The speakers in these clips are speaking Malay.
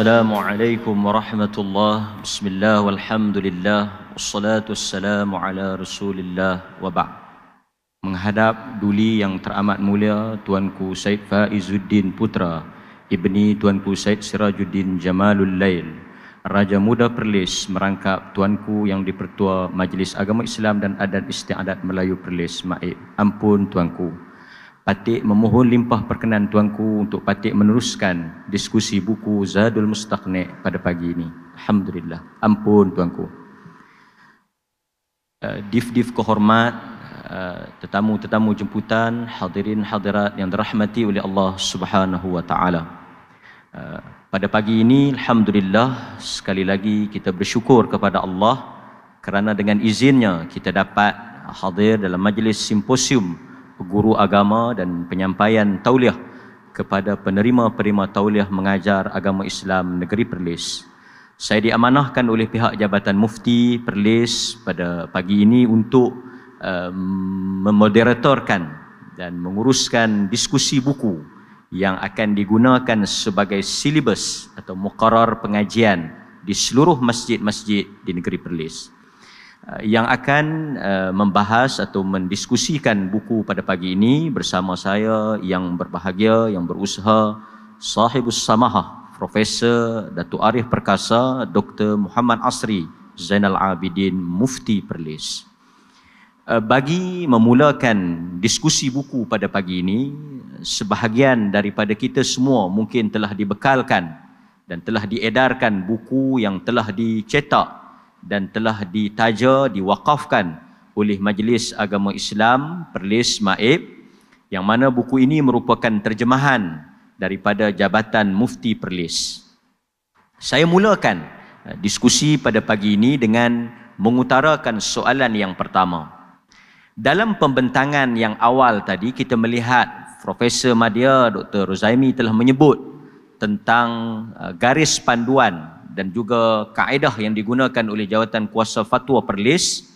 Assalamualaikum warahmatullahi wabarakatuh. Bismillah walhamdulillah. Wassalatu wassalamu ala rasulillah wa ba'd. Menghadap duli yang teramat mulia Tuanku Syed Faizuddin Putra Ibni Tuanku Syed Sirajuddin Jamalul Lail Raja Muda Perlis merangkap Tuanku yang dipertua Majlis Agama Islam dan Adat Istiadat Melayu Perlis Maik Ampun Tuanku Patik memohon limpah perkenan tuanku untuk Patik meneruskan diskusi buku Zadul Mustaqni pada pagi ini. Alhamdulillah. Ampun tuanku. Eh, dif-dif uh, kehormat, uh, tetamu-tetamu jemputan, hadirin hadirat yang dirahmati oleh Allah Subhanahu Wa Taala. Eh, pada pagi ini, Alhamdulillah, sekali lagi kita bersyukur kepada Allah kerana dengan izinnya kita dapat hadir dalam majlis simposium guru agama dan penyampaian tauliah kepada penerima-penerima tauliah mengajar agama Islam negeri Perlis. Saya diamanahkan oleh pihak Jabatan Mufti Perlis pada pagi ini untuk um, memoderatorkan dan menguruskan diskusi buku yang akan digunakan sebagai silibus atau mukarrar pengajian di seluruh masjid-masjid di negeri Perlis. Eh, yang akan eh, membahas atau mendiskusikan buku pada pagi ini bersama saya yang berbahagia yang berusaha Sahibus Samaha Profesor Datuk Arif Perkasa Dr Muhammad Asri Zainal Abidin Mufti Perlis. Eh, bagi memulakan diskusi buku pada pagi ini sebahagian daripada kita semua mungkin telah dibekalkan dan telah diedarkan buku yang telah dicetak dan telah ditaja, diwakafkan oleh Majlis Agama Islam Perlis Maib yang mana buku ini merupakan terjemahan daripada Jabatan Mufti Perlis. Saya mulakan eh, diskusi pada pagi ini dengan mengutarakan soalan yang pertama. Dalam pembentangan yang awal tadi kita melihat Profesor Madia Dr. Ruzaimi telah menyebut tentang eh, garis panduan dan juga kaedah yang digunakan oleh jawatan kuasa fatwa Perlis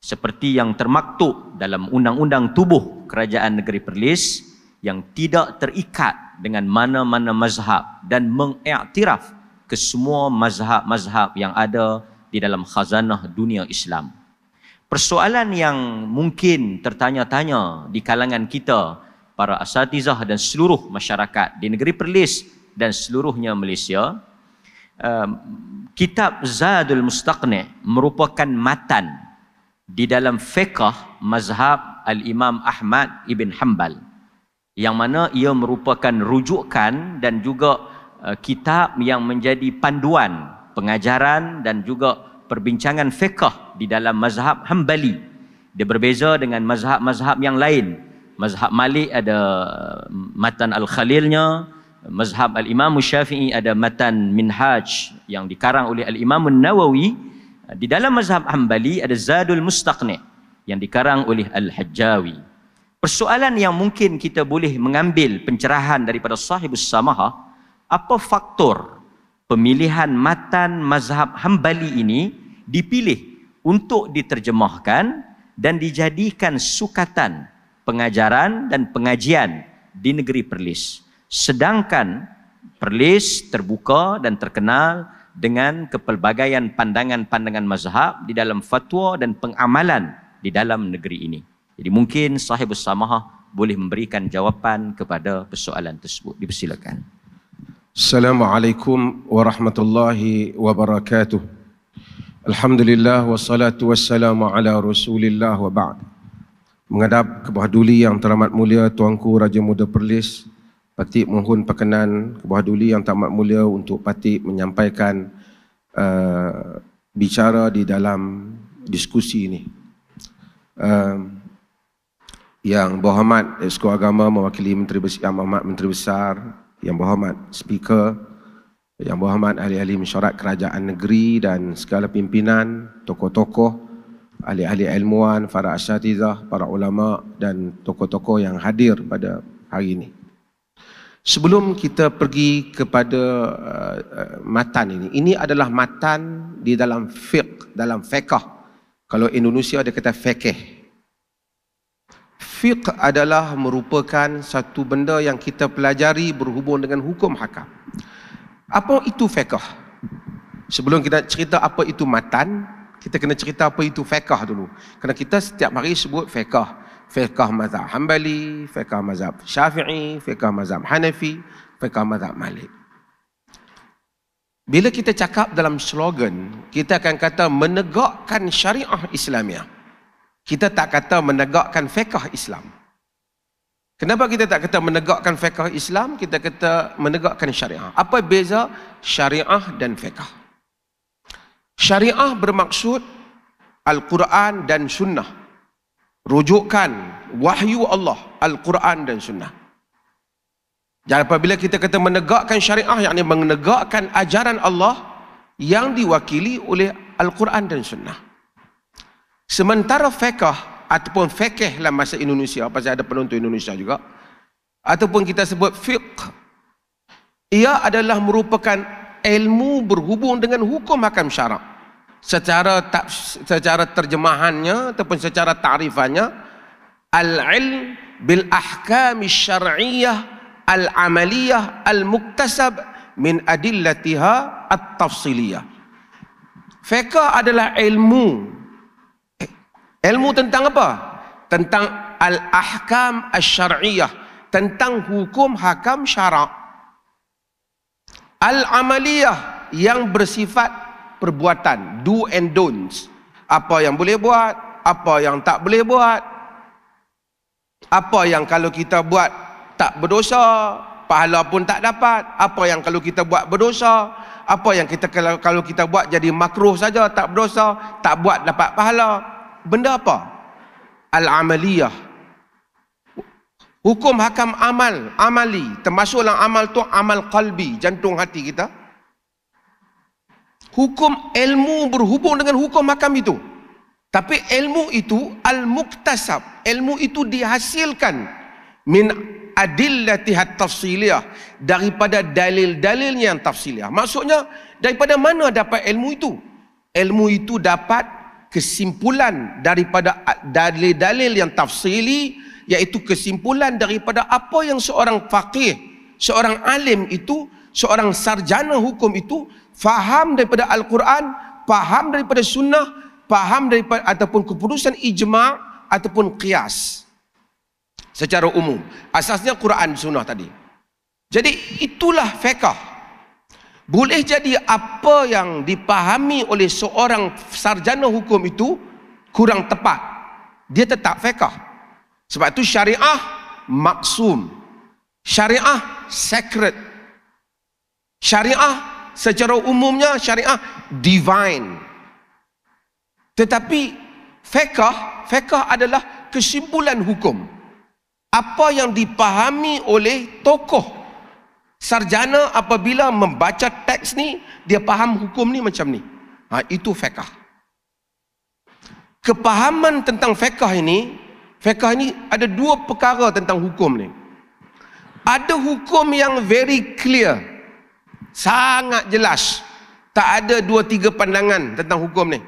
seperti yang termaktub dalam undang-undang tubuh kerajaan negeri Perlis yang tidak terikat dengan mana-mana mazhab dan mengiktiraf ke semua mazhab-mazhab yang ada di dalam khazanah dunia Islam. Persoalan yang mungkin tertanya-tanya di kalangan kita, para asatizah dan seluruh masyarakat di negeri Perlis dan seluruhnya Malaysia, kitab Zadul Mustaqni merupakan matan di dalam fiqh mazhab al-Imam Ahmad ibn Hanbal yang mana ia merupakan rujukan dan juga uh, kitab yang menjadi panduan pengajaran dan juga perbincangan fiqh di dalam mazhab Hanbali dia berbeza dengan mazhab-mazhab yang lain mazhab Malik ada e, matan al-Khalilnya mazhab al-Imam Syafi'i ada matan Minhaj yang dikarang oleh al-Imam Nawawi di dalam mazhab Hambali ada Zadul Mustaqni yang dikarang oleh Al-Hajjawi. Persoalan yang mungkin kita boleh mengambil pencerahan daripada sahibus samaha, apa faktor pemilihan matan mazhab Hambali ini dipilih untuk diterjemahkan dan dijadikan sukatan pengajaran dan pengajian di negeri Perlis sedangkan Perlis terbuka dan terkenal dengan kepelbagaian pandangan-pandangan mazhab di dalam fatwa dan pengamalan di dalam negeri ini. Jadi mungkin sahib samahah boleh memberikan jawapan kepada persoalan tersebut. Dipersilakan. Assalamualaikum warahmatullahi wabarakatuh. Alhamdulillah wassalatu wassalamu ala rasulillah wa ba'd. Menghadap kebahaduli yang teramat mulia Tuanku Raja Muda Perlis Patik mohon perkenan kebawah duli yang amat mulia untuk Patik menyampaikan uh, bicara di dalam diskusi ini. Uh, yang berhormat Esko Agama mewakili Menteri Besar, Yang Berhormat Menteri Besar, Yang Berhormat Speaker, Yang Berhormat Ahli-Ahli Mesyuarat Kerajaan Negeri dan segala pimpinan, tokoh-tokoh, ahli-ahli ilmuwan, para asyatizah, para ulama dan tokoh-tokoh yang hadir pada hari ini. Sebelum kita pergi kepada uh, uh, matan ini, ini adalah matan di dalam fiqh, dalam fiqh. Kalau Indonesia ada kata fiqh. Fiqh adalah merupakan satu benda yang kita pelajari berhubung dengan hukum hakam. Apa itu fiqh? Sebelum kita cerita apa itu matan, kita kena cerita apa itu fiqh dulu. Kerana kita setiap hari sebut fiqh fiqah mazhab Hanbali, fiqah mazhab Syafi'i, fiqah mazhab Hanafi, fiqah mazhab Malik. Bila kita cakap dalam slogan, kita akan kata menegakkan syariah Islamiah. Kita tak kata menegakkan fiqah Islam. Kenapa kita tak kata menegakkan fiqah Islam? Kita kata menegakkan syariah. Apa beza syariah dan fiqah? Syariah bermaksud Al-Quran dan Sunnah rujukan wahyu Allah Al-Quran dan Sunnah dan apabila kita kata menegakkan syariah yang ini menegakkan ajaran Allah yang diwakili oleh Al-Quran dan Sunnah sementara fiqah ataupun fiqh dalam masa Indonesia pasal ada penonton Indonesia juga ataupun kita sebut fiqh ia adalah merupakan ilmu berhubung dengan hukum hakam syarak secara tak, secara terjemahannya ataupun secara tarifannya al ilm bil ahkam syar'iyyah al amaliyah al muktasab min adillatiha at tafsiliyah fiqh adalah ilmu ilmu tentang apa tentang al ahkam syar'iyyah tentang hukum hakam syarak al amaliyah yang bersifat perbuatan, do and don'ts. Apa yang boleh buat, apa yang tak boleh buat. Apa yang kalau kita buat tak berdosa, pahala pun tak dapat. Apa yang kalau kita buat berdosa, apa yang kita kalau, kalau kita buat jadi makruh saja tak berdosa, tak buat dapat pahala. Benda apa? Al-amaliyah. Hukum hakam amal, amali. Termasuklah amal tu amal kalbi, jantung hati kita hukum ilmu berhubung dengan hukum makam itu. Tapi ilmu itu al-muktasab. Ilmu itu dihasilkan min adillati hat tafsiliyah daripada dalil-dalil yang tafsiliyah. Maksudnya daripada mana dapat ilmu itu? Ilmu itu dapat kesimpulan daripada dalil-dalil yang tafsili iaitu kesimpulan daripada apa yang seorang faqih, seorang alim itu, seorang sarjana hukum itu faham daripada Al-Quran, faham daripada sunnah, faham daripada ataupun keputusan ijma' ataupun qiyas. Secara umum. Asasnya Quran sunnah tadi. Jadi itulah fiqah. Boleh jadi apa yang dipahami oleh seorang sarjana hukum itu kurang tepat. Dia tetap fiqah. Sebab itu syariah maksum. Syariah sacred. Syariah secara umumnya syariah divine. Tetapi fiqh, fiqh adalah kesimpulan hukum. Apa yang dipahami oleh tokoh sarjana apabila membaca teks ni, dia faham hukum ni macam ni. Ha, itu fiqh. Kepahaman tentang fiqh ini, fiqh ini ada dua perkara tentang hukum ni. Ada hukum yang very clear sangat jelas tak ada dua tiga pandangan tentang hukum ni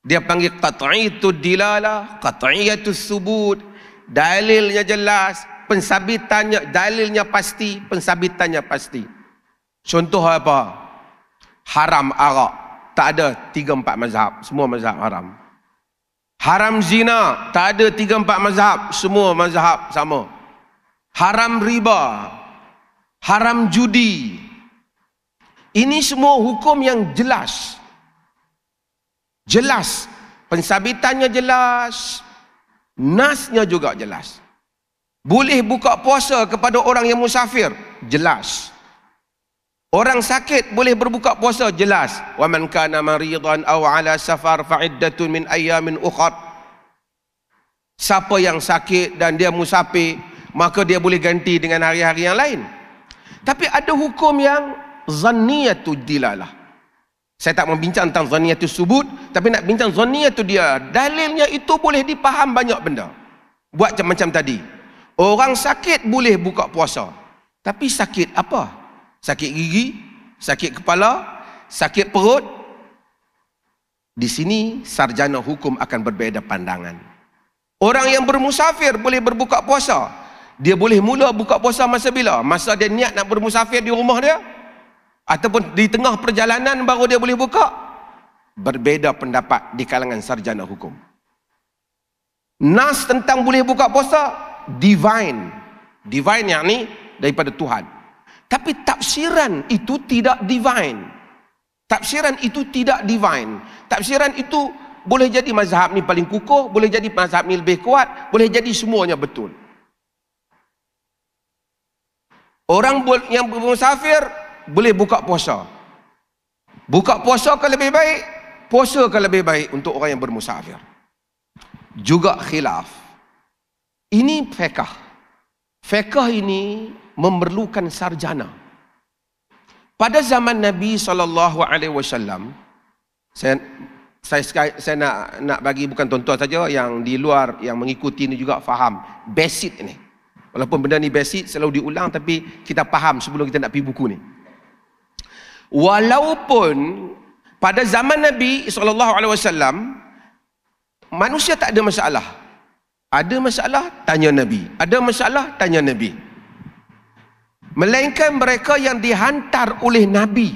dia panggil dilala, dilalah qat'iyatu subud, dalilnya jelas pensabitannya dalilnya pasti pensabitannya pasti contoh apa haram arak tak ada tiga empat mazhab semua mazhab haram haram zina tak ada tiga empat mazhab semua mazhab sama haram riba haram judi ini semua hukum yang jelas. Jelas. Pensabitannya jelas. Nasnya juga jelas. Boleh buka puasa kepada orang yang musafir. Jelas. Orang sakit boleh berbuka puasa jelas. Wa man kana maridan aw ala safar faiddatun min ayamin ukhar. Siapa yang sakit dan dia musafir, maka dia boleh ganti dengan hari-hari yang lain. Tapi ada hukum yang zanniyatu dilalah. Saya tak membincang tentang zanniyatu subut, tapi nak bincang zanniyatu dia. Dalilnya itu boleh dipaham banyak benda. Buat macam-macam tadi. Orang sakit boleh buka puasa. Tapi sakit apa? Sakit gigi, sakit kepala, sakit perut. Di sini sarjana hukum akan berbeza pandangan. Orang yang bermusafir boleh berbuka puasa. Dia boleh mula buka puasa masa bila? Masa dia niat nak bermusafir di rumah dia, ataupun di tengah perjalanan baru dia boleh buka berbeza pendapat di kalangan sarjana hukum nas tentang boleh buka puasa divine divine yang ni daripada Tuhan tapi tafsiran itu tidak divine tafsiran itu tidak divine tafsiran itu boleh jadi mazhab ni paling kukuh boleh jadi mazhab ni lebih kuat boleh jadi semuanya betul Orang yang bermusafir boleh buka puasa. Buka puasa ke lebih baik? Puasa ke lebih baik untuk orang yang bermusafir? Juga khilaf. Ini fekah. Fekah ini memerlukan sarjana. Pada zaman Nabi sallallahu alaihi wasallam saya saya, saya, nak, nak bagi bukan tuan-tuan saja yang di luar yang mengikuti ini juga faham basic ini. Walaupun benda ni basic selalu diulang tapi kita faham sebelum kita nak pergi buku ni. Walaupun pada zaman Nabi sallallahu alaihi wasallam manusia tak ada masalah. Ada masalah tanya Nabi, ada masalah tanya Nabi. Melainkan mereka yang dihantar oleh Nabi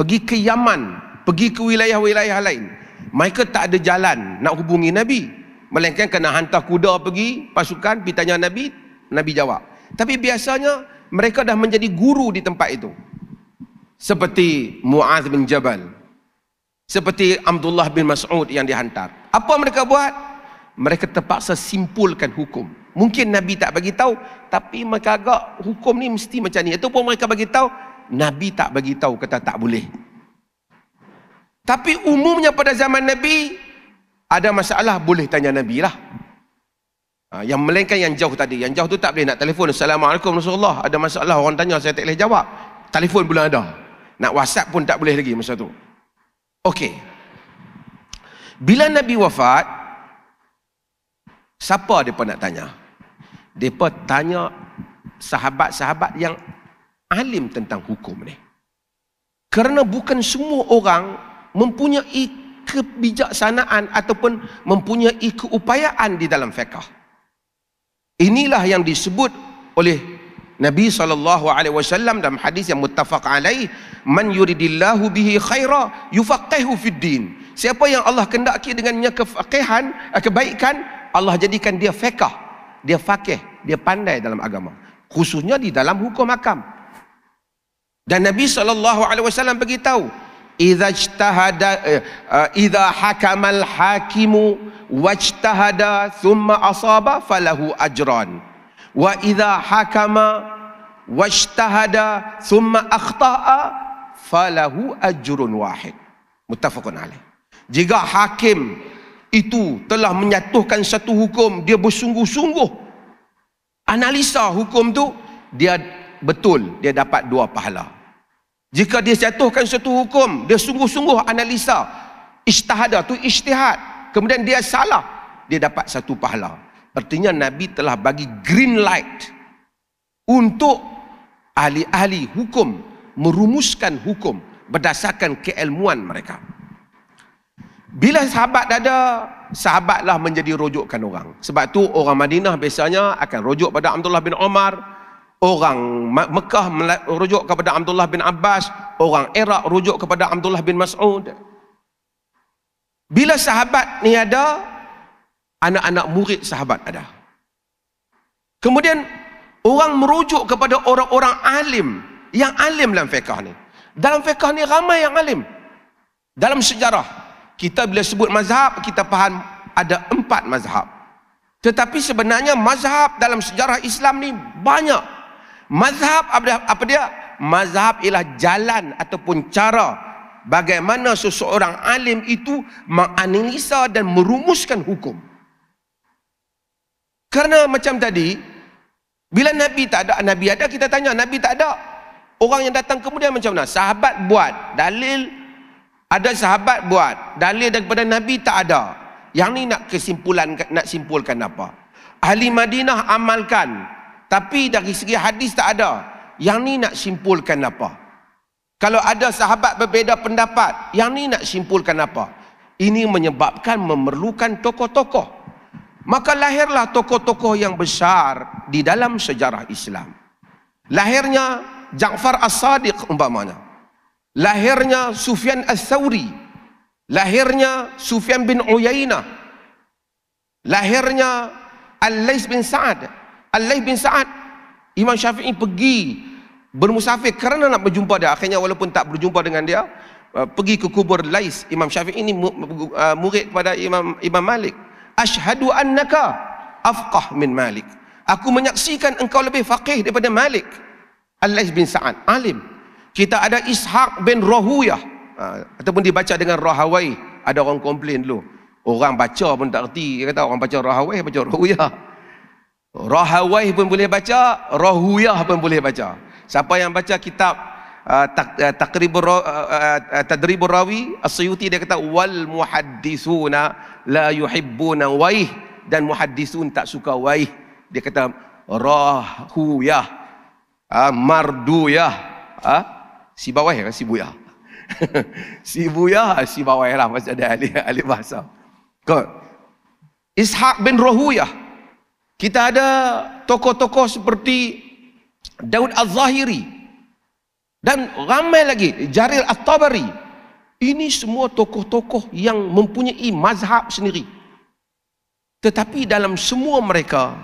pergi ke Yaman, pergi ke wilayah-wilayah lain. Mereka tak ada jalan nak hubungi Nabi. Melainkan kena hantar kuda pergi, pasukan pergi tanya Nabi, Nabi jawab. Tapi biasanya mereka dah menjadi guru di tempat itu seperti Muaz bin Jabal seperti Abdullah bin Mas'ud yang dihantar apa mereka buat mereka terpaksa simpulkan hukum mungkin nabi tak bagi tahu tapi mereka agak hukum ni mesti macam ni ataupun mereka bagi tahu nabi tak bagi tahu kata tak boleh tapi umumnya pada zaman nabi ada masalah boleh tanya nabi lah ha, yang melainkan yang jauh tadi yang jauh tu tak boleh nak telefon assalamualaikum rasulullah ada masalah orang tanya saya tak boleh jawab telefon pula ada nak WhatsApp pun tak boleh lagi masa tu. Okey. Bila Nabi wafat, siapa depa nak tanya? Depa tanya sahabat-sahabat yang alim tentang hukum ni. Kerana bukan semua orang mempunyai kebijaksanaan ataupun mempunyai keupayaan di dalam fiqh. Inilah yang disebut oleh Nabi saw dalam hadis yang muttafaq alaih man yuridillahu bihi khaira yufaqihu fid din. Siapa yang Allah kendaki dengannya kefaqihan, eh, kebaikan, Allah jadikan dia faqih, dia faqih, dia pandai dalam agama. Khususnya di dalam hukum akam. Dan Nabi saw alaihi wasallam beritahu, "Idza ijtahada eh, eh, idza hakamal hakimu wajtahada thumma asaba falahu ajran." wa idza hakama wajtahada thumma akhta'a falahu ajrun wahid muttafaqun alaih jika hakim itu telah menyatuhkan satu hukum dia bersungguh-sungguh analisa hukum tu dia betul dia dapat dua pahala jika dia jatuhkan satu hukum dia sungguh-sungguh analisa ijtihad tu ijtihad kemudian dia salah dia dapat satu pahala Artinya Nabi telah bagi green light untuk ahli-ahli hukum merumuskan hukum berdasarkan keilmuan mereka. Bila sahabat dah ada, sahabatlah menjadi rojokkan orang. Sebab tu orang Madinah biasanya akan rojok pada Abdullah bin Omar. Orang Mekah rojok kepada Abdullah bin Abbas. Orang Iraq rojok kepada Abdullah bin Mas'ud. Bila sahabat ni ada, anak-anak murid sahabat ada. Kemudian orang merujuk kepada orang-orang alim yang alim dalam fiqh ni. Dalam fiqh ni ramai yang alim. Dalam sejarah kita bila sebut mazhab kita faham ada empat mazhab. Tetapi sebenarnya mazhab dalam sejarah Islam ni banyak. Mazhab apa dia? Mazhab ialah jalan ataupun cara bagaimana seseorang alim itu menganalisa dan merumuskan hukum. Karena macam tadi, bila Nabi tak ada, Nabi ada kita tanya, Nabi tak ada. Orang yang datang kemudian macam mana? Sahabat buat, dalil ada sahabat buat, dalil daripada Nabi tak ada. Yang ni nak kesimpulan nak simpulkan apa? Ahli Madinah amalkan, tapi dari segi hadis tak ada. Yang ni nak simpulkan apa? Kalau ada sahabat berbeza pendapat, yang ni nak simpulkan apa? Ini menyebabkan memerlukan tokoh-tokoh. Maka lahirlah tokoh-tokoh yang besar di dalam sejarah Islam. Lahirnya Ja'far As-Sadiq umpamanya. Lahirnya Sufyan As-Sawri. Lahirnya Sufyan bin Uyainah. Lahirnya Al-Lais bin Sa'ad. Al-Lais bin Sa'ad. Imam Syafi'i pergi bermusafir kerana nak berjumpa dia. Akhirnya walaupun tak berjumpa dengan dia. Uh, pergi ke kubur Lais. Imam Syafi'i ini uh, murid kepada Imam, Imam Malik. Ashhadu annaka afqah min Malik. Aku menyaksikan engkau lebih faqih daripada Malik. Al-Lais bin Sa'ad. Alim. Kita ada Ishaq bin Rahuyah. Ha, ataupun dibaca dengan Rahawai. Ada orang komplain dulu. Orang baca pun tak erti. Dia kata orang baca Rahawai, baca Rahuyah. Rahawai pun boleh baca. Rahuyah pun boleh baca. Siapa yang baca kitab Ah, takrib ah, ah, tadrib rawi asyuti dia kata wal muhaddisuna la yuhibbuna waih dan muhaddisun tak suka waih dia kata rahu ya uh, mardu ya uh, si bawah ya si buya si buya si bawah ya lah masih ada ahli ahli bahasa kau Ishaq bin Rohuyah. Kita ada tokoh-tokoh seperti Daud Az-Zahiri. Dan ramai lagi Jaril At-Tabari. Ini semua tokoh-tokoh yang mempunyai mazhab sendiri. Tetapi dalam semua mereka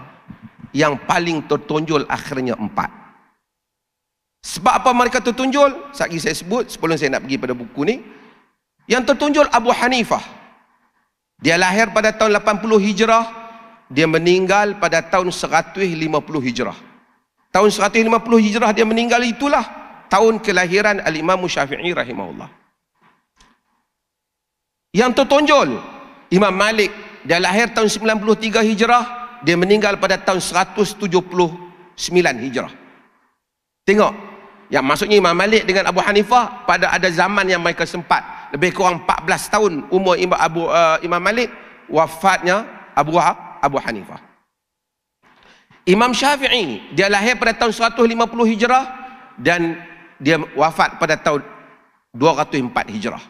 yang paling tertunjul akhirnya empat. Sebab apa mereka tertunjul? Satgi saya sebut sebelum saya nak pergi pada buku ni. Yang tertunjul Abu Hanifah. Dia lahir pada tahun 80 Hijrah, dia meninggal pada tahun 150 Hijrah. Tahun 150 Hijrah dia meninggal itulah tahun kelahiran Al-Imam Syafi'i rahimahullah. Yang tertonjol, Imam Malik dia lahir tahun 93 Hijrah, dia meninggal pada tahun 179 Hijrah. Tengok, yang maksudnya Imam Malik dengan Abu Hanifah pada ada zaman yang mereka sempat lebih kurang 14 tahun umur Imam Abu uh, Imam Malik wafatnya Abu ha, Abu Hanifah. Imam Syafi'i dia lahir pada tahun 150 Hijrah dan dia wafat pada tahun 204 Hijrah.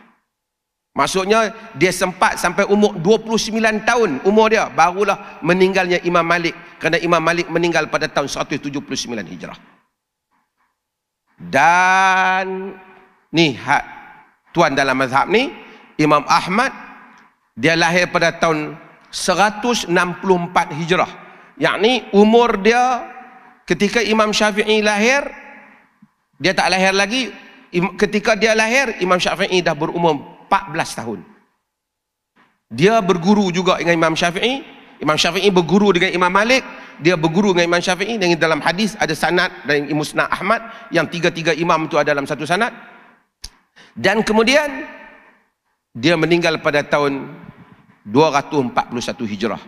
Maksudnya dia sempat sampai umur 29 tahun umur dia barulah meninggalnya Imam Malik kerana Imam Malik meninggal pada tahun 179 Hijrah. Dan ni had tuan dalam mazhab ni Imam Ahmad dia lahir pada tahun 164 Hijrah. Yakni umur dia ketika Imam Syafi'i lahir dia tak lahir lagi. Ketika dia lahir, Imam Syafi'i dah berumur 14 tahun. Dia berguru juga dengan Imam Syafi'i. Imam Syafi'i berguru dengan Imam Malik. Dia berguru dengan Imam Syafi'i. Dan dalam hadis ada sanad Imam Imusna Ahmad. Yang tiga-tiga imam itu ada dalam satu sanad. Dan kemudian, dia meninggal pada tahun 241 Hijrah.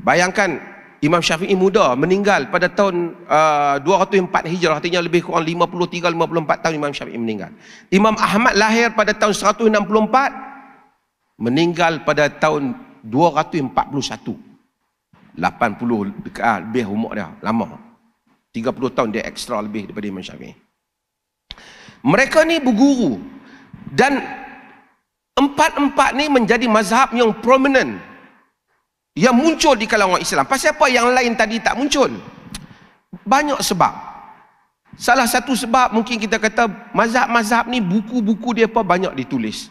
Bayangkan Imam Syafi'i muda meninggal pada tahun uh, 204 Hijrah artinya lebih kurang 53 54 tahun Imam Syafi'i meninggal. Imam Ahmad lahir pada tahun 164 meninggal pada tahun 241. 80 dekat uh, lebih umur dia lama. 30 tahun dia ekstra lebih daripada Imam Syafi'i. Mereka ni berguru dan empat-empat ni menjadi mazhab yang prominent yang muncul di kalangan Islam. Pasal apa yang lain tadi tak muncul? Banyak sebab. Salah satu sebab mungkin kita kata mazhab-mazhab ni buku-buku dia apa banyak ditulis.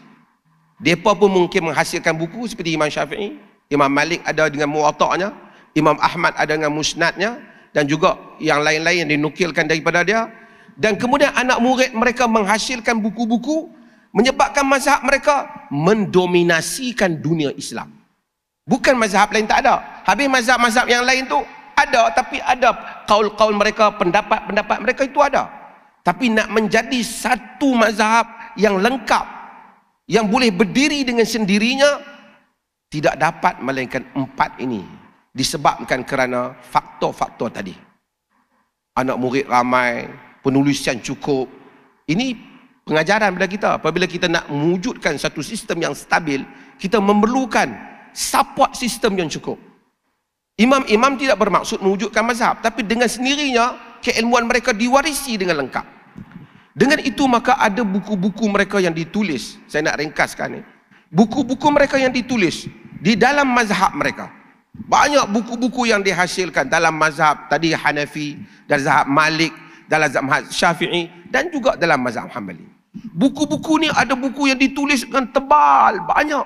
Dia pun mungkin menghasilkan buku seperti Imam Syafi'i, Imam Malik ada dengan muwatta'nya, Imam Ahmad ada dengan musnadnya dan juga yang lain-lain yang dinukilkan daripada dia. Dan kemudian anak murid mereka menghasilkan buku-buku menyebabkan mazhab mereka mendominasikan dunia Islam. Bukan mazhab lain tak ada. Habis mazhab-mazhab yang lain tu ada tapi ada kaul-kaul mereka, pendapat-pendapat mereka itu ada. Tapi nak menjadi satu mazhab yang lengkap yang boleh berdiri dengan sendirinya tidak dapat melainkan empat ini disebabkan kerana faktor-faktor tadi. Anak murid ramai, penulisan cukup. Ini pengajaran bagi kita apabila kita nak mewujudkan satu sistem yang stabil, kita memerlukan support sistem yang cukup. Imam-imam tidak bermaksud mewujudkan mazhab tapi dengan sendirinya keilmuan mereka diwarisi dengan lengkap. Dengan itu maka ada buku-buku mereka yang ditulis. Saya nak ringkaskan ni. Buku-buku mereka yang ditulis di dalam mazhab mereka. Banyak buku-buku yang dihasilkan dalam mazhab tadi Hanafi, dan mazhab Malik, dalam mazhab Syafi'i dan juga dalam mazhab Hanbali. Buku-buku ni ada buku yang ditulis dengan tebal, banyak.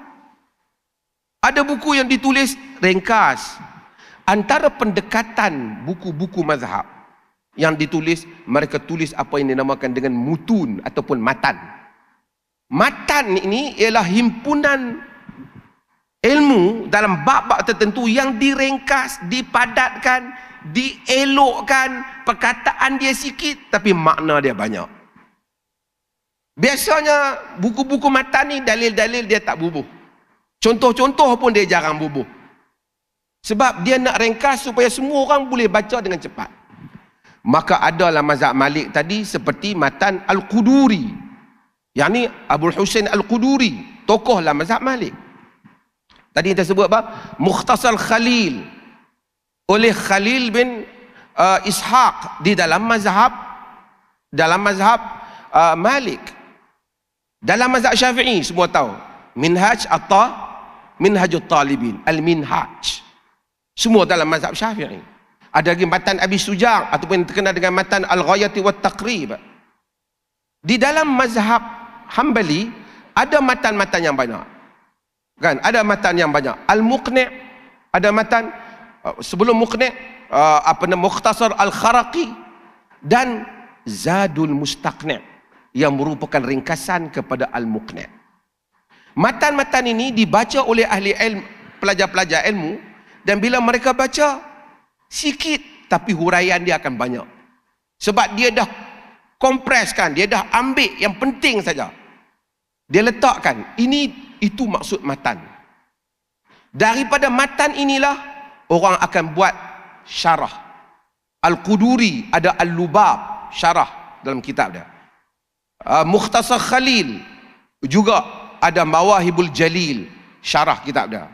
Ada buku yang ditulis ringkas. Antara pendekatan buku-buku mazhab yang ditulis, mereka tulis apa yang dinamakan dengan mutun ataupun matan. Matan ini ialah himpunan ilmu dalam bab-bab tertentu yang direngkas, dipadatkan, dielokkan perkataan dia sikit tapi makna dia banyak. Biasanya buku-buku matan ni dalil-dalil dia tak bubuh. Contoh-contoh pun dia jarang bubuh. Sebab dia nak ringkas supaya semua orang boleh baca dengan cepat. Maka adalah mazhab Malik tadi seperti matan Al-Quduri. Yang ni Abu Hussein Al-Quduri. lah mazhab Malik. Tadi kita sebut apa? Mukhtasar Khalil. Oleh Khalil bin uh, Ishaq. Di dalam mazhab. Dalam mazhab uh, Malik. Dalam mazhab Syafi'i semua tahu. Minhaj at Minhajul Talibin. Al-Minhaj. Semua dalam mazhab syafi'i. Ada lagi matan Abi Sujar. Ataupun yang terkenal dengan matan Al-Ghayati wa Taqrib. Di dalam mazhab Hanbali, ada matan-matan yang banyak. Kan? Ada matan yang banyak. Al-Muqni' ada matan. Uh, sebelum Muqni' uh, apa nama Mukhtasar Al-Kharaqi. Dan Zadul Mustaqni' yang merupakan ringkasan kepada Al-Muqni' Matan-matan ini dibaca oleh ahli ilmu, pelajar-pelajar ilmu dan bila mereka baca sikit tapi huraian dia akan banyak. Sebab dia dah kompreskan, dia dah ambil yang penting saja. Dia letakkan, ini itu maksud matan. Daripada matan inilah orang akan buat syarah. Al-Quduri ada Al-Lubab syarah dalam kitab dia. Uh, Mukhtasar Khalil juga ada Mawahibul Jalil syarah kitab dia.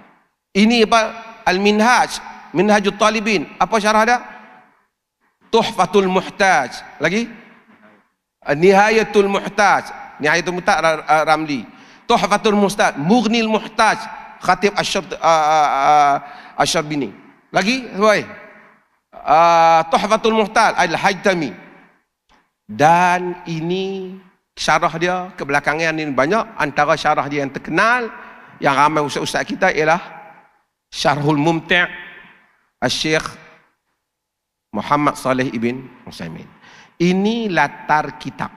Ini apa? Al Minhaj, Minhajut Talibin. Apa syarah dia? Tuhfatul Muhtaj. Lagi? Nihayatul Muhtaj. Nihayatul Muhtaj Ramli. Tuhfatul Muhtaj, Mughnil Muhtaj, Khatib Asyad Asyarbini. Lagi? Sebab uh, Tuhfatul Muhtaj Al Haytami. Dan ini syarah dia kebelakangan ini banyak antara syarah dia yang terkenal yang ramai ustaz-ustaz kita ialah Syarhul Mumti' Syekh Muhammad Saleh ibn Husaimin. Ini latar kitab.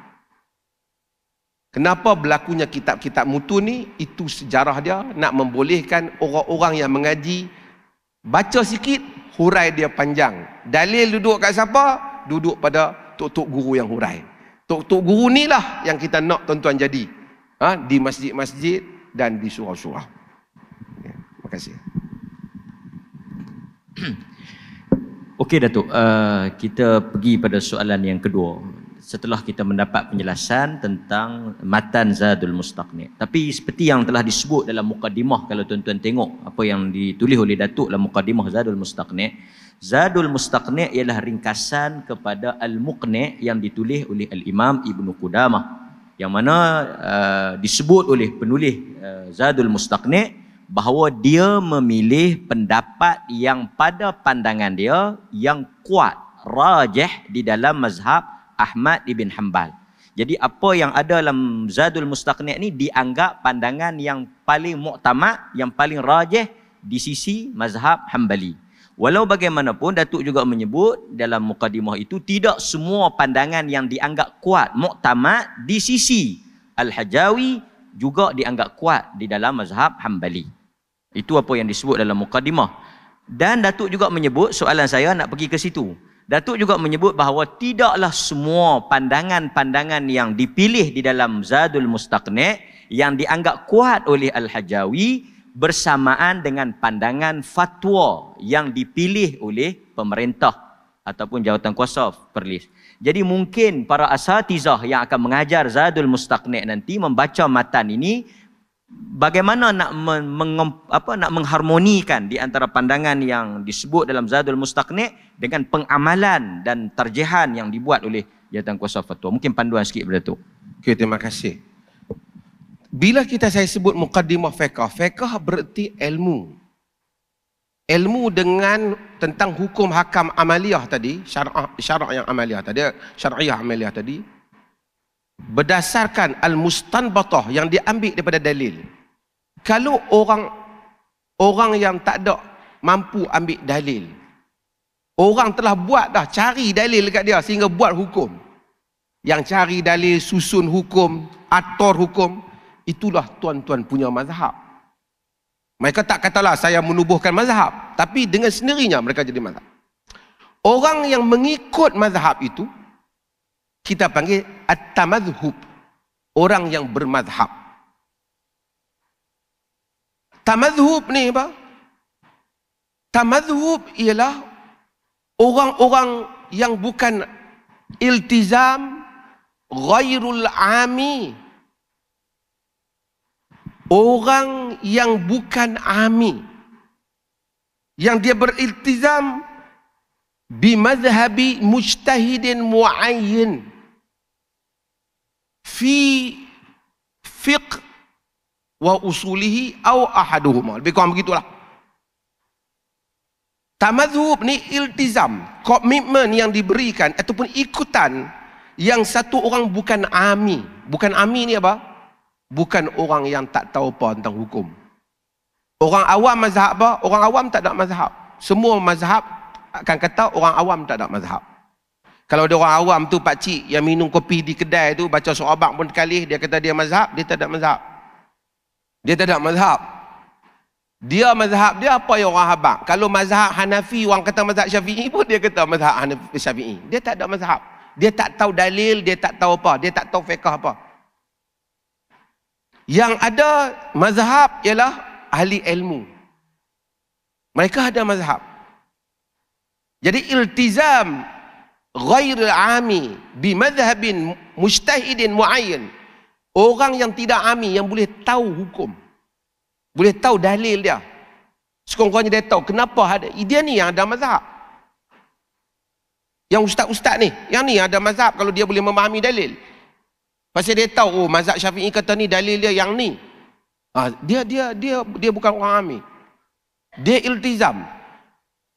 Kenapa berlakunya kitab-kitab mutu ni? Itu sejarah dia nak membolehkan orang-orang yang mengaji baca sikit hurai dia panjang. Dalil duduk kat siapa? Duduk pada tok-tok guru yang hurai. Tok-tok guru ni lah yang kita nak tuan-tuan jadi. Ha? Di masjid-masjid dan di surau-surau. Ya, terima kasih. Okey Datuk, uh, kita pergi pada soalan yang kedua. Setelah kita mendapat penjelasan tentang matan Zadul Mustaqni. Tapi seperti yang telah disebut dalam mukadimah kalau tuan-tuan tengok apa yang ditulis oleh Datuk dalam mukadimah Zadul Mustaqni. Zadul Mustaqni ialah ringkasan kepada Al-Muqni yang ditulis oleh Al-Imam Ibn Qudamah yang mana uh, disebut oleh penulis uh, Zadul Mustaqni bahawa dia memilih pendapat yang pada pandangan dia yang kuat rajih di dalam mazhab Ahmad ibn Hanbal. Jadi apa yang ada dalam Zadul Mustaqni ni dianggap pandangan yang paling muktamad, yang paling rajih di sisi mazhab Hanbali. Walau bagaimanapun Datuk juga menyebut dalam mukadimah itu tidak semua pandangan yang dianggap kuat muktamad di sisi Al-Hajawi juga dianggap kuat di dalam mazhab Hambali. Itu apa yang disebut dalam mukadimah. Dan Datuk juga menyebut soalan saya nak pergi ke situ. Datuk juga menyebut bahawa tidaklah semua pandangan-pandangan yang dipilih di dalam Zadul Mustaqni yang dianggap kuat oleh Al-Hajawi bersamaan dengan pandangan fatwa yang dipilih oleh pemerintah ataupun jawatan kuasa Perlis. Jadi mungkin para asatizah yang akan mengajar Zadul Mustaqni nanti membaca matan ini bagaimana nak men- meng- apa nak mengharmonikan di antara pandangan yang disebut dalam Zadul Mustaqni dengan pengamalan dan terjehan yang dibuat oleh jawatan kuasa fatwa. Mungkin panduan sikit pada tu. Okay, terima kasih. Bila kita saya sebut mukaddimah fiqh, fiqh bererti ilmu. Ilmu dengan tentang hukum hakam amaliyah tadi, syarak syarak yang amaliyah tadi, syar'iyah amaliyah tadi. Berdasarkan al-mustanbatah yang diambil daripada dalil. Kalau orang orang yang tak ada mampu ambil dalil. Orang telah buat dah cari dalil dekat dia sehingga buat hukum. Yang cari dalil, susun hukum, atur hukum, Itulah tuan-tuan punya mazhab. Mereka tak katalah saya menubuhkan mazhab. Tapi dengan sendirinya mereka jadi mazhab. Orang yang mengikut mazhab itu, kita panggil at-tamadhub. Orang yang bermazhab. Tamadhub ni apa? Tamadhub ialah orang-orang yang bukan iltizam ghairul ami orang yang bukan ami yang dia beriltizam bi mazhabi mujtahidin muayyin fi fiqh wa usulihi au ahaduhuma lebih kurang begitulah tamadhub ni iltizam komitmen yang diberikan ataupun ikutan yang satu orang bukan ami bukan ami ni apa bukan orang yang tak tahu apa tentang hukum. Orang awam mazhab apa? Orang awam tak ada mazhab. Semua mazhab akan kata orang awam tak ada mazhab. Kalau ada orang awam tu pak cik yang minum kopi di kedai tu baca sorabak pun sekali dia kata dia mazhab, dia tak ada mazhab. Dia tak ada mazhab. Dia mazhab dia apa yang orang habaq. Kalau mazhab Hanafi orang kata mazhab Syafi'i pun dia kata mazhab Hanafi Syafi'i. Dia tak ada mazhab. Dia tak tahu dalil, dia tak tahu apa, dia tak tahu fiqh apa. Yang ada mazhab ialah ahli ilmu. Mereka ada mazhab. Jadi iltizam ghair ami bi madhhabin mujtahidin muayyan. Orang yang tidak ami yang boleh tahu hukum. Boleh tahu dalil dia. Sekurang-kurangnya dia tahu kenapa ada. Dia ni yang ada mazhab. Yang ustaz-ustaz ni. Yang ni ada mazhab kalau dia boleh memahami dalil. Pasal dia tahu oh mazhab Syafi'i kata ni dalil dia yang ni. Ha, dia dia dia dia bukan orang ami, Dia iltizam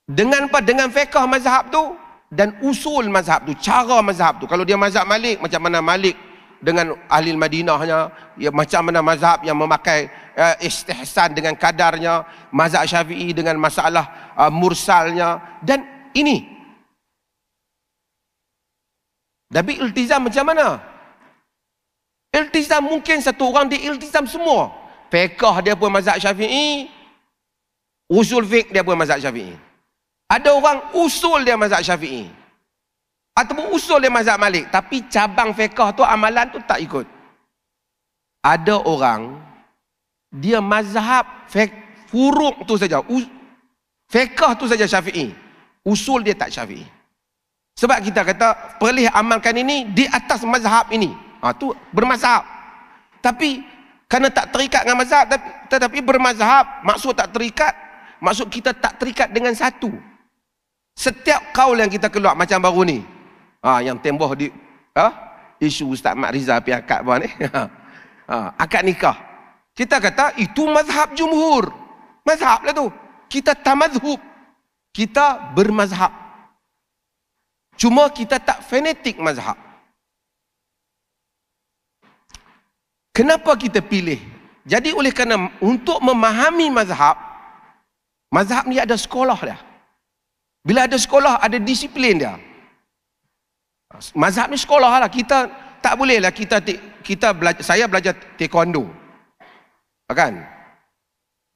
dengan apa dengan fiqh mazhab tu dan usul mazhab tu, cara mazhab tu. Kalau dia mazhab Malik macam mana Malik dengan ahli Madinahnya, ya, macam mana mazhab yang memakai uh, istihsan dengan kadarnya, mazhab Syafi'i dengan masalah uh, mursalnya dan ini. Tapi iltizam macam mana? Iltizam mungkin satu orang dia iltizam semua. Fekah dia pun mazhab syafi'i. Usul fiqh dia pun mazhab syafi'i. Ada orang usul dia mazhab syafi'i. Ataupun usul dia mazhab malik. Tapi cabang fekah tu amalan tu tak ikut. Ada orang dia mazhab fek, furuk tu saja. Fekah tu saja syafi'i. Usul dia tak syafi'i. Sebab kita kata perlih amalkan ini di atas mazhab ini. Ha, tu bermazhab. Tapi kerana tak terikat dengan mazhab tapi, tetapi bermazhab maksud tak terikat maksud kita tak terikat dengan satu. Setiap kaul yang kita keluar macam baru ni. Ha, yang tembok di ha, isu Ustaz Mak Rizal pi akad ni. Ha, ha, akad nikah. Kita kata itu mazhab jumhur. Mazhab lah tu. Kita tamadhub. Kita bermazhab. Cuma kita tak fanatik mazhab. Kenapa kita pilih? Jadi oleh kerana untuk memahami mazhab, mazhab ni ada sekolah dia. Bila ada sekolah, ada disiplin dia. Mazhab ni sekolah lah. Kita tak boleh lah kita, kita belajar, saya belajar taekwondo. Kan?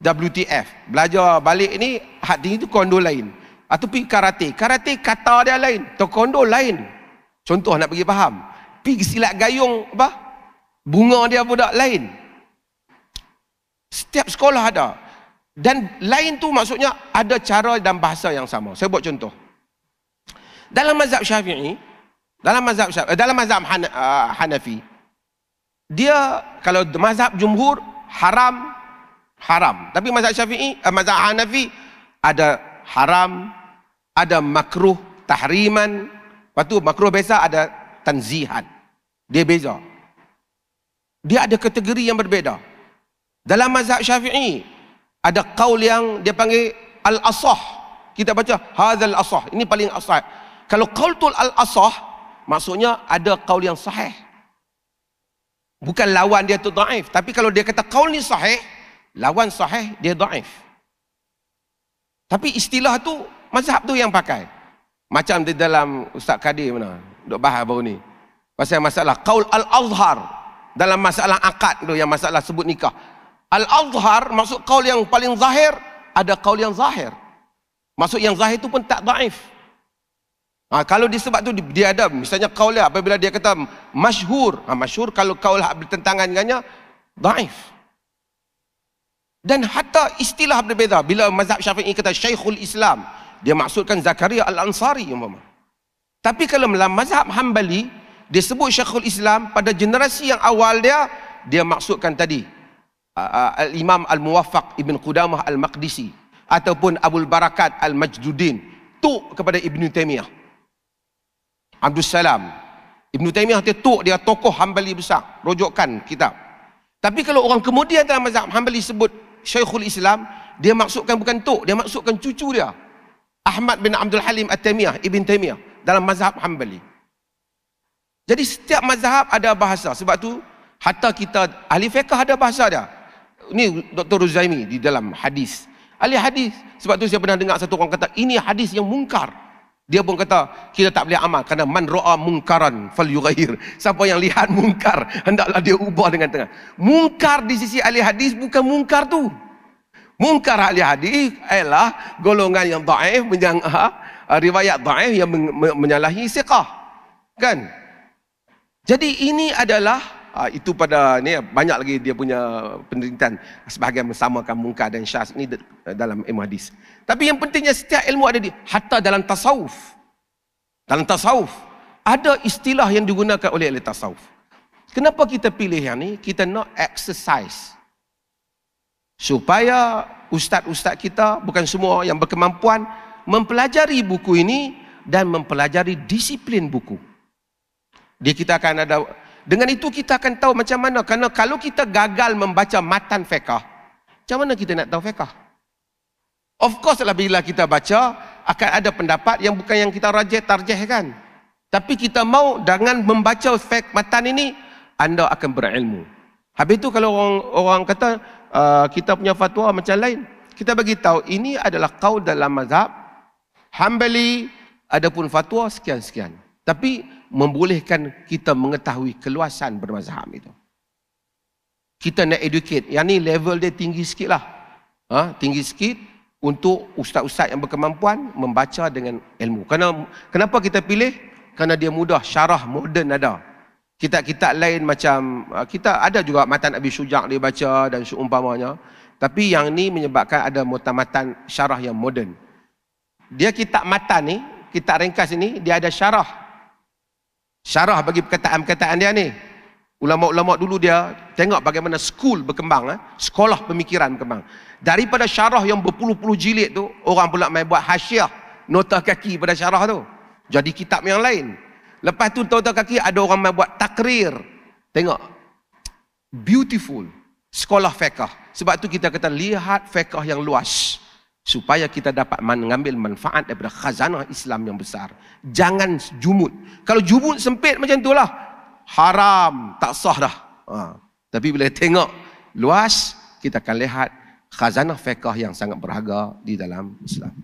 WTF. Belajar balik ni, hak tinggi tu kondo lain. Atau pergi karate. Karate kata dia lain. Taekwondo lain. Contoh nak bagi faham. Pergi silat gayung apa? Bunga dia budak lain. Setiap sekolah ada. Dan lain tu maksudnya ada cara dan bahasa yang sama. Saya buat contoh. Dalam mazhab Syafi'i, dalam mazhab Syafi'i, eh, dalam mazhab Han, uh, Hanafi, dia kalau mazhab jumhur haram haram. Tapi mazhab Syafi'i, uh, mazhab Hanafi ada haram, ada makruh tahriman, lepas tu makruh biasa ada tanzihan. Dia beza. Dia ada kategori yang berbeza. Dalam mazhab Syafi'i ada kaul yang dia panggil al-asah. Kita baca hazal asah. Ini paling asah. Kalau kaul tul al-asah maksudnya ada kaul yang sahih. Bukan lawan dia tu daif, tapi kalau dia kata kaul ni sahih, lawan sahih dia daif. Tapi istilah tu mazhab tu yang pakai. Macam di dalam Ustaz Kadir mana? Duk bahas baru ni. Pasal masalah kaul al-azhar, dalam masalah akad tu yang masalah sebut nikah. Al-Azhar masuk kaul yang paling zahir, ada kaul yang zahir. masuk yang zahir tu pun tak daif. Ha, kalau sebab tu dia ada misalnya kaul dia apabila dia kata masyhur, ha, masyhur kalau kaul hak bertentangan dengannya daif. Dan hatta istilah berbeza bila mazhab Syafi'i kata Syekhul Islam, dia maksudkan Zakaria Al-Ansari umpama. Tapi kalau dalam mazhab Hambali, dia sebut Syekhul Islam pada generasi yang awal dia dia maksudkan tadi Al-Imam Al-Muwaffaq Ibn Qudamah Al-Maqdisi ataupun Abdul Barakat Al-Majduddin tok kepada ibnu Taymiyah Abdul Salam Ibn Taymiyah dia tok dia tokoh Hambali besar rojokkan kitab tapi kalau orang kemudian dalam mazhab Hambali sebut Syekhul Islam dia maksudkan bukan tok dia maksudkan cucu dia Ahmad bin Abdul Halim At-Taymiyah Ibn Taymiyah dalam mazhab Hambali jadi setiap mazhab ada bahasa. Sebab tu hatta kita ahli fiqh ada bahasa dia. Ini Dr. Ruzaimi di dalam hadis. Ahli hadis. Sebab tu saya pernah dengar satu orang kata ini hadis yang mungkar. Dia pun kata kita tak boleh amal kerana man ra'a mungkaran fal Siapa yang lihat mungkar hendaklah dia ubah dengan tengah. Mungkar di sisi ahli hadis bukan mungkar tu. Mungkar ahli hadis ialah golongan yang dhaif menyang ha, riwayat dhaif yang menyalahi siqah. Kan? Jadi ini adalah Uh, itu pada ni banyak lagi dia punya penderitaan sebahagian bersamakan mungkar dan syas ini dalam ilmu hadis. Tapi yang pentingnya setiap ilmu ada di hatta dalam tasawuf. Dalam tasawuf ada istilah yang digunakan oleh ahli tasawuf. Kenapa kita pilih yang ni? Kita nak exercise supaya ustaz-ustaz kita bukan semua yang berkemampuan mempelajari buku ini dan mempelajari disiplin buku. Dia kita akan ada dengan itu kita akan tahu macam mana karena kalau kita gagal membaca matan fiqh, macam mana kita nak tahu fiqh? Of course lah bila kita baca akan ada pendapat yang bukan yang kita rajah tarjih kan. Tapi kita mau dengan membaca fiqh matan ini anda akan berilmu. Habis itu kalau orang orang kata uh, kita punya fatwa macam lain, kita bagi tahu ini adalah kau dalam mazhab Hambali ada pun fatwa sekian-sekian. Tapi membolehkan kita mengetahui keluasan bermazhab itu. Kita nak educate. Yang ni level dia tinggi sikit lah. Ha? Tinggi sikit untuk ustaz-ustaz yang berkemampuan membaca dengan ilmu. Kerana, kenapa kita pilih? Kerana dia mudah. Syarah moden ada. Kitab-kitab lain macam, ha, kita ada juga Matan Abi Syujak dia baca dan seumpamanya. Tapi yang ni menyebabkan ada mutamatan syarah yang moden. Dia kitab Matan ni, kitab ringkas ini, dia ada syarah syarah bagi perkataan-perkataan dia ni. Ulama-ulama dulu dia tengok bagaimana school berkembang, eh? sekolah pemikiran berkembang. Daripada syarah yang berpuluh-puluh jilid tu, orang pula main buat hasyah, nota kaki pada syarah tu. Jadi kitab yang lain. Lepas tu nota kaki ada orang main buat takrir. Tengok. Beautiful. Sekolah fiqah. Sebab tu kita kata lihat fiqah yang luas supaya kita dapat mengambil manfaat daripada khazanah Islam yang besar. Jangan jumut. Kalau jumut sempit macam itulah, haram, tak sah dah. Ha. Tapi bila tengok luas, kita akan lihat khazanah fiqah yang sangat berharga di dalam Islam.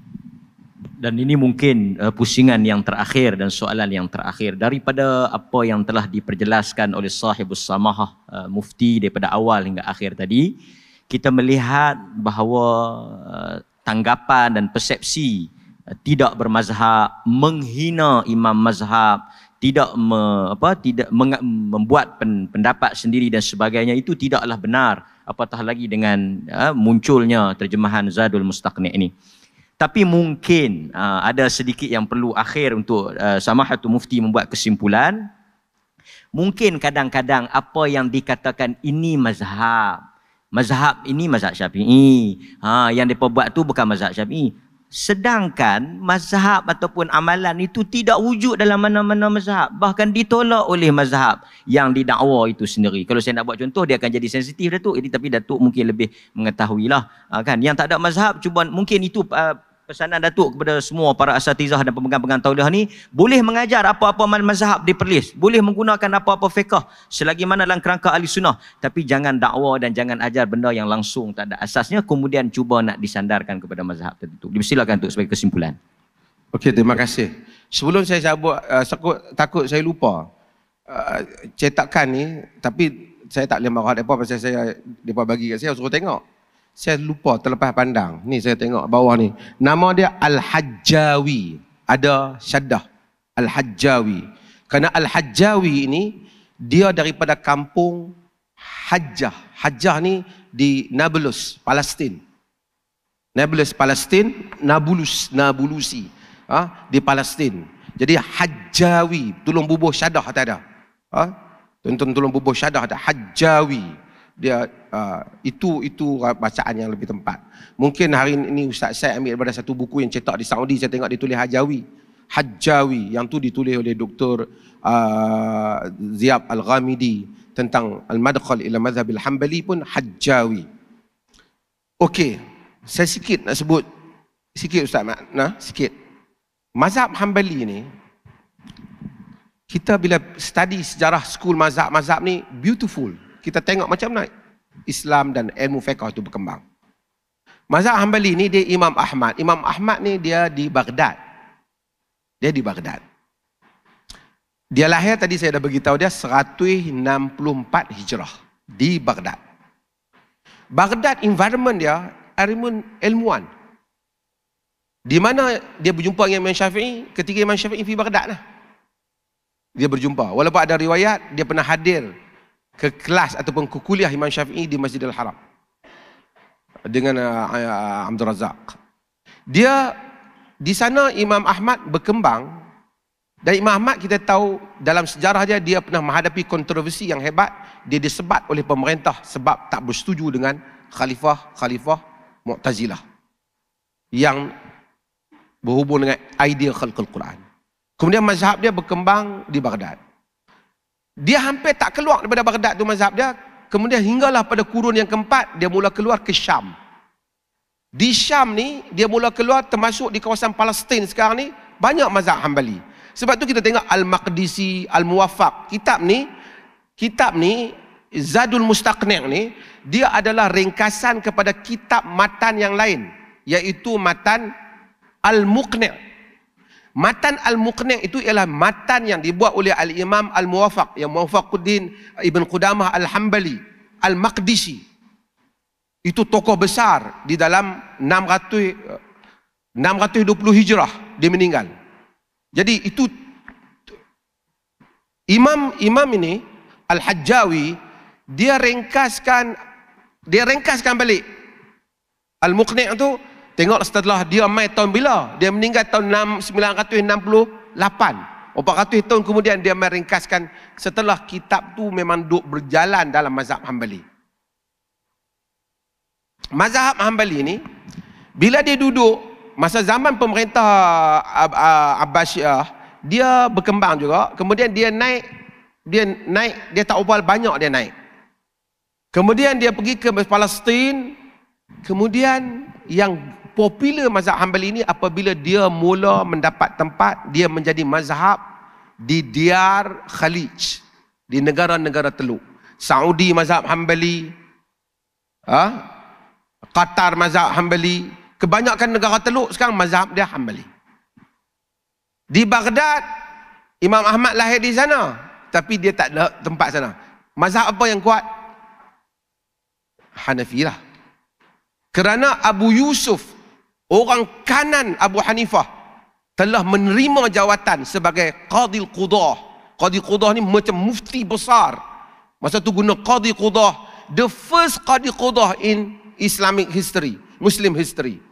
Dan ini mungkin uh, pusingan yang terakhir dan soalan yang terakhir daripada apa yang telah diperjelaskan oleh sahibus samahah uh, mufti daripada awal hingga akhir tadi. Kita melihat bahawa uh, tanggapan dan persepsi eh, tidak bermazhab, menghina imam mazhab, tidak me, apa tidak meng, membuat pen, pendapat sendiri dan sebagainya itu tidaklah benar apatah lagi dengan uh, munculnya terjemahan Zadul Mustaqni' ini. Tapi mungkin uh, ada sedikit yang perlu akhir untuk uh, Samahatu Mufti membuat kesimpulan. Mungkin kadang-kadang apa yang dikatakan ini mazhab, mazhab ini mazhab syafi'i ha, yang mereka buat tu bukan mazhab syafi'i sedangkan mazhab ataupun amalan itu tidak wujud dalam mana-mana mazhab bahkan ditolak oleh mazhab yang didakwa itu sendiri kalau saya nak buat contoh dia akan jadi sensitif Datuk jadi, tapi Datuk mungkin lebih mengetahuilah ha, kan? yang tak ada mazhab cuba mungkin itu uh, pesanan Datuk kepada semua para asatizah dan pemegang-pegang tauliah ni boleh mengajar apa-apa mazhab di Perlis boleh menggunakan apa-apa fiqah selagi mana dalam kerangka ahli sunnah tapi jangan dakwa dan jangan ajar benda yang langsung tak ada asasnya kemudian cuba nak disandarkan kepada mazhab tertentu dipersilakan untuk sebagai kesimpulan Okey, terima kasih sebelum saya sabuk, uh, eh, takut saya lupa uh, cetakan ni tapi saya tak boleh marah mereka pasal saya, mereka bagi kat saya, saya suruh tengok saya lupa terlepas pandang. Ni saya tengok bawah ni. Nama dia Al-Hajjawi. Ada syaddah Al-Hajjawi. Kerana Al-Hajjawi ini dia daripada kampung Hajjah. Hajjah ni di Nablus, Palestin. Nablus Palestin, Nablus Nablusi. Ha? di Palestin. Jadi Hajjawi, tolong bubuh syadah tak ada. Ha? Tonton tolong bubuh syadah ada Hajjawi dia uh, itu itu bacaan yang lebih tempat. Mungkin hari ini Ustaz saya ambil daripada satu buku yang cetak di Saudi saya tengok ditulis Hajawi. Hajawi yang tu ditulis oleh Dr. Uh, ah, Ziyab Al-Ghamidi tentang Al-Madkhal ila Mazhab Al-Hanbali pun Hajawi. Okey, saya sikit nak sebut sikit Ustaz Nah, sikit. Mazhab Hanbali ni kita bila study sejarah school mazhab-mazhab ni beautiful kita tengok macam mana Islam dan ilmu fiqh itu berkembang. Mazhab Hanbali ni dia Imam Ahmad. Imam Ahmad ni dia di Baghdad. Dia di Baghdad. Dia lahir tadi saya dah beritahu dia 164 Hijrah di Baghdad. Baghdad environment dia arimun ilmuan. Di mana dia berjumpa dengan Imam Syafi'i ketika Imam Syafi'i di Baghdad lah. Dia berjumpa. Walaupun ada riwayat dia pernah hadir ke kelas ataupun ke kuliah Imam Syafi'i di Masjid Al Haram dengan uh, uh Abdul Razak. Dia di sana Imam Ahmad berkembang dan Imam Ahmad kita tahu dalam sejarah dia dia pernah menghadapi kontroversi yang hebat dia disebat oleh pemerintah sebab tak bersetuju dengan khalifah khalifah Mu'tazilah yang berhubung dengan idea khalqul Quran. Kemudian mazhab dia berkembang di Baghdad. Dia hampir tak keluar daripada Baghdad tu mazhab dia. Kemudian hinggalah pada kurun yang keempat, dia mula keluar ke Syam. Di Syam ni, dia mula keluar termasuk di kawasan Palestin sekarang ni, banyak mazhab Hanbali. Sebab tu kita tengok Al-Maqdisi, Al-Muwafaq. Kitab ni, kitab ni, Zadul Mustaqni' ni, dia adalah ringkasan kepada kitab matan yang lain. Iaitu matan Al-Muqni' Matan Al-Muqni' itu ialah matan yang dibuat oleh Al-Imam Al-Muwafaq yang Muwafaquddin Ibn Qudamah Al-Hambali Al-Maqdisi. Itu tokoh besar di dalam 600 620 Hijrah dia meninggal. Jadi itu Imam Imam ini Al-Hajjawi dia ringkaskan dia ringkaskan balik Al-Muqni' itu Tengok setelah dia mai tahun bila? Dia meninggal tahun 1968. 400 tahun kemudian dia meringkaskan setelah kitab tu memang duk berjalan dalam mazhab Hanbali. Mazhab Hanbali ni bila dia duduk masa zaman pemerintah ah, ah, Abbasiyah dia berkembang juga kemudian dia naik dia naik dia tak ubah banyak dia naik kemudian dia pergi ke Palestin kemudian yang popular mazhab Hanbali ini apabila dia mula mendapat tempat dia menjadi mazhab di Diyar Khalij di negara-negara teluk Saudi mazhab Hanbali ha? Qatar mazhab Hanbali kebanyakan negara teluk sekarang mazhab dia Hanbali di Baghdad Imam Ahmad lahir di sana tapi dia tak ada tempat sana mazhab apa yang kuat Hanafi lah kerana Abu Yusuf orang kanan Abu Hanifah telah menerima jawatan sebagai qadi qudah. Qadi qudah ni macam mufti besar. Masa tu guna qadi qudah, the first qadi qudah in Islamic history, Muslim history.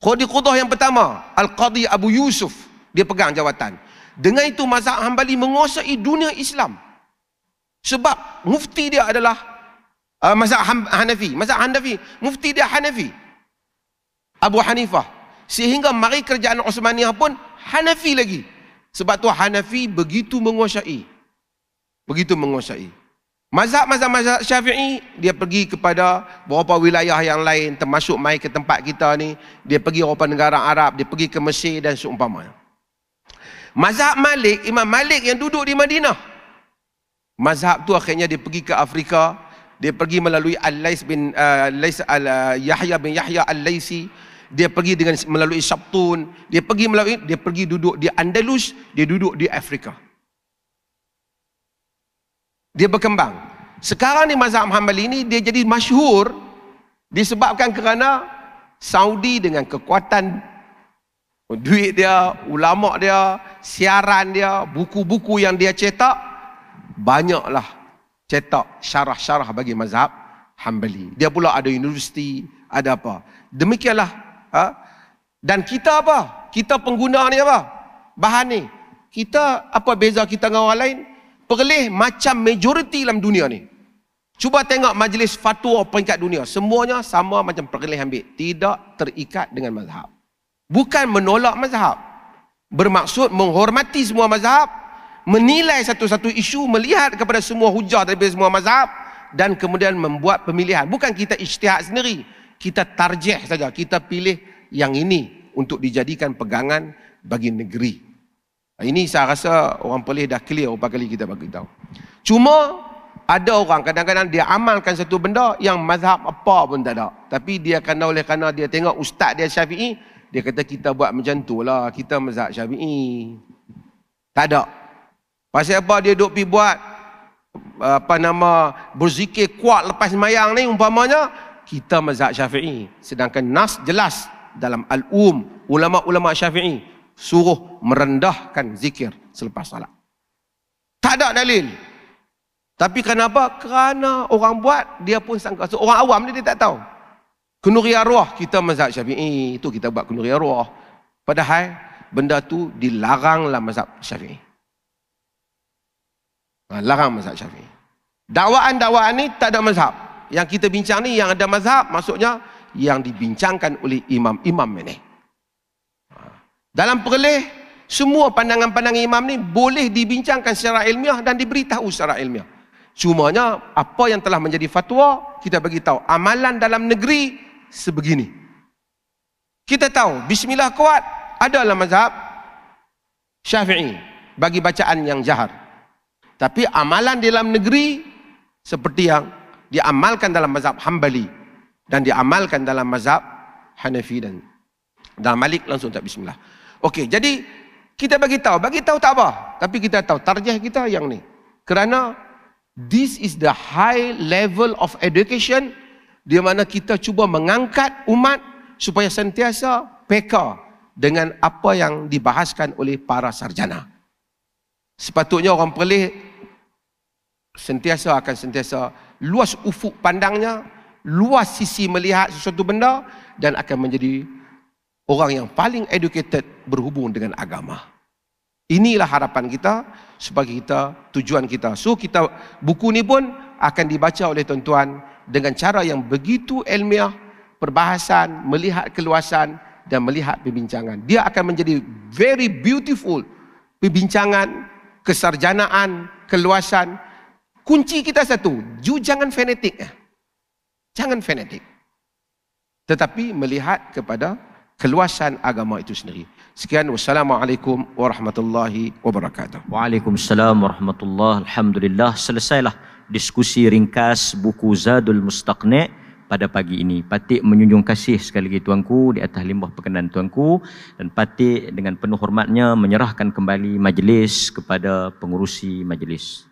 Qadi qudah yang pertama, al qadi Abu Yusuf, dia pegang jawatan. Dengan itu mazhab Hambali menguasai dunia Islam. Sebab mufti dia adalah uh, mazhab Hanafi, mazhab Hanafi, mufti dia Hanafi. Abu Hanifah. Sehingga mari kerajaan Osmaniyah pun Hanafi lagi. Sebab tu Hanafi begitu menguasai. Begitu menguasai. Mazhab-mazhab Mazhab syafi'i, dia pergi kepada beberapa wilayah yang lain, termasuk mai ke tempat kita ni. Dia pergi Eropah negara Arab, dia pergi ke Mesir dan seumpama. Mazhab Malik, Imam Malik yang duduk di Madinah. Mazhab tu akhirnya dia pergi ke Afrika. Dia pergi melalui Al-Lais bin uh, Al-Lais, Al-Yahya uh, bin Yahya Al-Laisi dia pergi dengan melalui Sabtun, dia pergi melalui dia pergi duduk di Andalus, dia duduk di Afrika. Dia berkembang. Sekarang ni mazhab Hambali ni dia jadi masyhur disebabkan kerana Saudi dengan kekuatan duit dia, ulama dia, siaran dia, buku-buku yang dia cetak banyaklah cetak syarah-syarah bagi mazhab Hambali. Dia pula ada universiti, ada apa. Demikianlah ha? dan kita apa? Kita pengguna ni apa? Bahan ni. Kita apa beza kita dengan orang lain? Perleh macam majoriti dalam dunia ni. Cuba tengok majlis fatwa peringkat dunia. Semuanya sama macam perleh ambil. Tidak terikat dengan mazhab. Bukan menolak mazhab. Bermaksud menghormati semua mazhab. Menilai satu-satu isu. Melihat kepada semua hujah daripada semua mazhab. Dan kemudian membuat pemilihan. Bukan kita ijtihad sendiri kita tarjih saja, kita pilih yang ini untuk dijadikan pegangan bagi negeri. Ini saya rasa orang pelih dah clear berapa kali kita bagi tahu. Cuma ada orang kadang-kadang dia amalkan satu benda yang mazhab apa pun tak ada. Tapi dia kena oleh kerana dia tengok ustaz dia syafi'i, dia kata kita buat macam tu lah, kita mazhab syafi'i. Tak ada. Pasal apa dia duk pergi buat apa nama berzikir kuat lepas mayang ni umpamanya kita mazhab syafi'i. Sedangkan Nas jelas dalam Al-Um, ulama-ulama syafi'i suruh merendahkan zikir selepas salat. Tak ada dalil. Tapi kenapa? Kerana orang buat, dia pun sangka. So, orang awam ni dia tak tahu. Kenuri arwah, kita mazhab syafi'i. Itu kita buat kenuri arwah. Padahal benda tu dilaranglah mazhab syafi'i. Ha, larang mazhab syafi'i. Dakwaan-dakwaan ni tak ada mazhab yang kita bincang ni yang ada mazhab maksudnya yang dibincangkan oleh imam-imam ini. Ha. Dalam perleh semua pandangan-pandangan imam ni boleh dibincangkan secara ilmiah dan diberitahu secara ilmiah. Cuma nya apa yang telah menjadi fatwa kita bagi tahu amalan dalam negeri sebegini. Kita tahu bismillah kuat ada dalam mazhab Syafi'i bagi bacaan yang jahar. Tapi amalan dalam negeri seperti yang diamalkan dalam mazhab Hambali dan diamalkan dalam mazhab Hanafi dan dalam Malik langsung tak bismillah. Okey, jadi kita bagi tahu, bagi tahu tak apa, tapi kita tahu tarjah kita yang ni. Kerana this is the high level of education di mana kita cuba mengangkat umat supaya sentiasa peka dengan apa yang dibahaskan oleh para sarjana. Sepatutnya orang pelih sentiasa akan sentiasa luas ufuk pandangnya, luas sisi melihat sesuatu benda dan akan menjadi orang yang paling educated berhubung dengan agama. Inilah harapan kita sebagai kita tujuan kita. So kita buku ni pun akan dibaca oleh tuan-tuan dengan cara yang begitu ilmiah, perbahasan, melihat keluasan dan melihat perbincangan. Dia akan menjadi very beautiful perbincangan kesarjanaan, keluasan kunci kita satu, you jangan fanatik. Jangan fanatik. Tetapi melihat kepada keluasan agama itu sendiri. Sekian wassalamualaikum warahmatullahi wabarakatuh. Waalaikumsalam warahmatullahi alhamdulillah. Selesailah diskusi ringkas buku Zadul Mustaqni pada pagi ini. Patik menyunjung kasih sekali lagi tuanku di atas limbah perkenan tuanku dan patik dengan penuh hormatnya menyerahkan kembali majlis kepada pengurusi majlis.